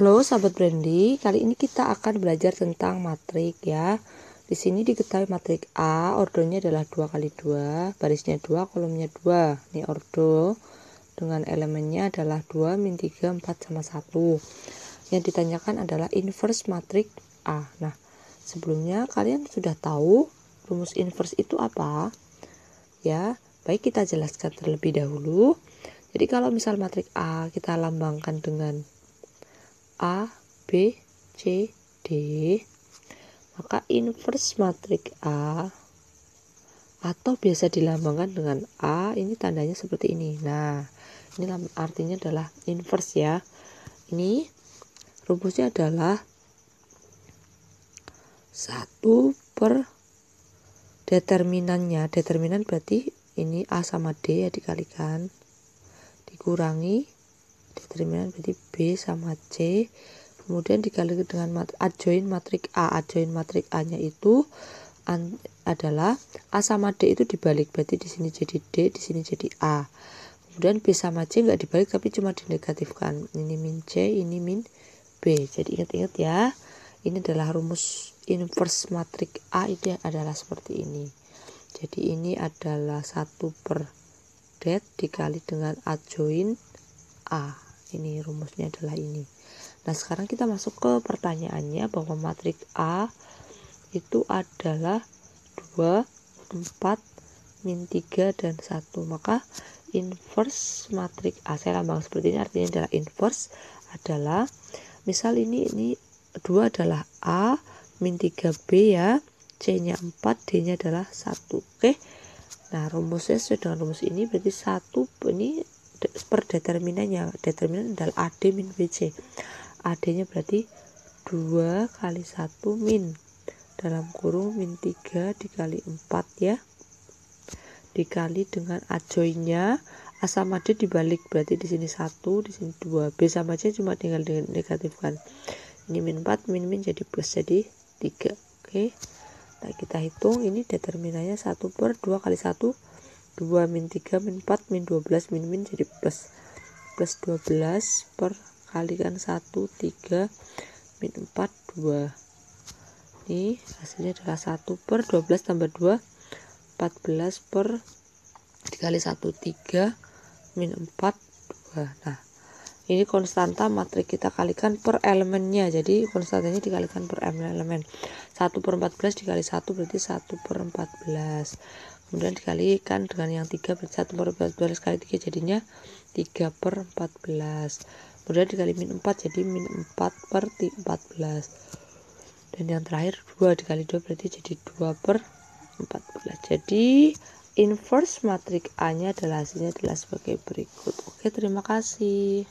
Halo sahabat Brandy, kali ini kita akan belajar tentang matrik ya. Di sini diketahui matrik A, ordonya adalah dua kali dua, barisnya dua, kolomnya dua, Ini ordo dengan elemennya adalah dua, min 3, 4, sama satu. Yang ditanyakan adalah inverse matrik A. Nah, sebelumnya kalian sudah tahu rumus inverse itu apa? Ya, baik kita jelaskan terlebih dahulu. Jadi kalau misal matrik A kita lambangkan dengan A, B, C, D, maka inverse matrik A atau biasa dilambangkan dengan A ini tandanya seperti ini. Nah, ini artinya adalah inverse ya. Ini rumusnya adalah 1 per determinannya. Determinan berarti ini A sama D ya dikalikan dikurangi determinan berarti B sama C kemudian dikali dengan mat adjoin matrik A adjoin matrik A nya itu an, adalah A sama D itu dibalik berarti di sini jadi D di sini jadi A kemudian B sama C nggak dibalik tapi cuma dinegatifkan ini min C ini min B jadi ingat-ingat ya ini adalah rumus inverse matrik A itu yang adalah seperti ini jadi ini adalah satu per det dikali dengan adjoin A ini rumusnya adalah ini nah sekarang kita masuk ke pertanyaannya bahwa matriks A itu adalah 2 4 min 3 dan 1 maka inverse matriks A saya lambang seperti ini artinya adalah inverse adalah misal ini ini 2 adalah A min 3B ya C nya 4 D nya adalah 1 oke okay? Nah, rumusnya sesuai dengan rumus ini berarti 1 ini per determinannya determinan adalah AD min BC AD nya berarti 2 kali 1 min dalam kurung min 3 dikali 4 ya dikali dengan adjoinnya A sama D dibalik berarti di sini 1 di sini 2 B sama C cuma tinggal dengan negatifkan ini min 4 min min jadi plus jadi 3 oke okay. nah kita hitung ini determinannya 1 per 2 kali 1 2 min 3 min 4 min 12 min min jadi plus plus 12 per kalikan 1 3 min 4 2 ini hasilnya adalah 1 per 12 tambah 2 14 per dikali 1 3 min 4 2 nah ini konstanta matrik kita kalikan per elemennya jadi konstantanya dikalikan per elemen 1 per 14 dikali 1 berarti 1 per 14 kemudian dikalikan dengan yang 3 berarti 1 per 14 kali 3 jadinya 3 per 14 kemudian dikali min 4 jadi min 4 per 14 dan yang terakhir 2 dikali 2 berarti jadi 2 per 14 jadi inverse matrik A nya adalah hasilnya adalah sebagai berikut oke terima kasih